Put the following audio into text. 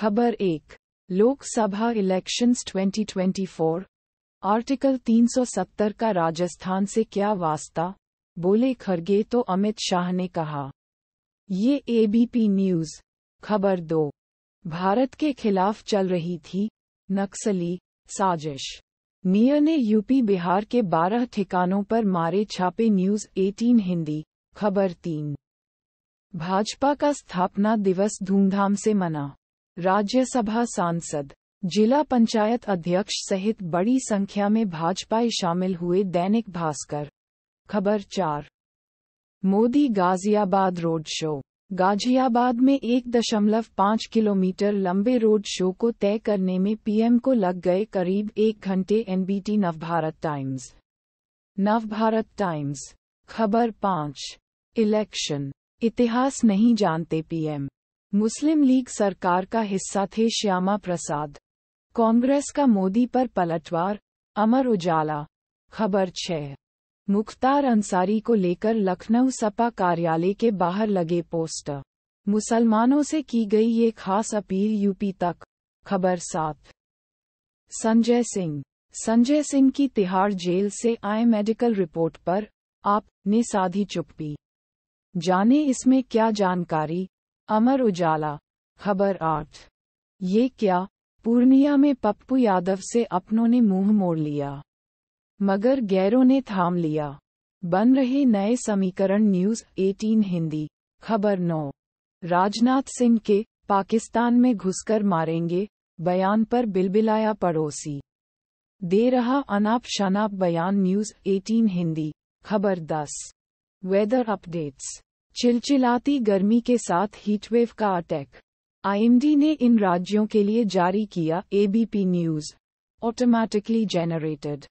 खबर एक Lok Sabha elections 2024 article 370 का राजस्थान से क्या वास्ता बोले खरगे तो अमित शाह ने कहा ये एबीपी न्यूज खबर दो भारत के खिलाफ चल रही थी नक्सली साजिश मियर ने यूपी बिहार के 12 ठिकानों पर मारे छापे न्यूज 18 हिंदी खबर तीन भाजपा का स्थापना दिवस धूमधाम से मना राज्यसभा सांसद जिला पंचायत अध्यक्ष सहित बड़ी संख्या में भाजपाई शामिल हुए दैनिक भास्कर खबर चार मोदी गाजियाबाद रोड शो गाजियाबाद में एक दशमलव पाँच किलोमीटर लंबे रोड शो को तय करने में पीएम को लग गए करीब एक घंटे NBT Navbharat Times Navbharat Times खबर पाँच इलेक्शन इतिहास नहीं जानते पीएम मुस्लिम लीग सरकार का हिस्सा थे श्यामा प्रसाद कांग्रेस का मोदी पर पलटवार अमर उजाला खबर छह मुख्तार अंसारी को लेकर लखनऊ सपा कार्यालय के बाहर लगे पोस्टर मुसलमानों से की गई ये खास अपील यूपी तक खबर सात संजय सिंह संजय सिंह की तिहाड़ जेल से आए मेडिकल रिपोर्ट पर आप ने साधी चुप्पी जाने इसमें क्या जानकारी अमर उजाला खबर आठ ये क्या पूर्णिया में पप्पू यादव से अपनों ने मुंह मोड़ लिया मगर गैरों ने थाम लिया बन रहे नए समीकरण न्यूज 18 हिंदी खबर नौ राजनाथ सिंह के पाकिस्तान में घुसकर मारेंगे बयान पर बिलबिलाया पड़ोसी दे रहा अनाप शनाप बयान न्यूज 18 हिंदी खबर 10 वेदर अपडेट्स चिलचिलाती गर्मी के साथ हीटवेव का अटैक आईएमडी ने इन राज्यों के लिए जारी किया एबीपी न्यूज ऑटोमैटिकली जनरेटेड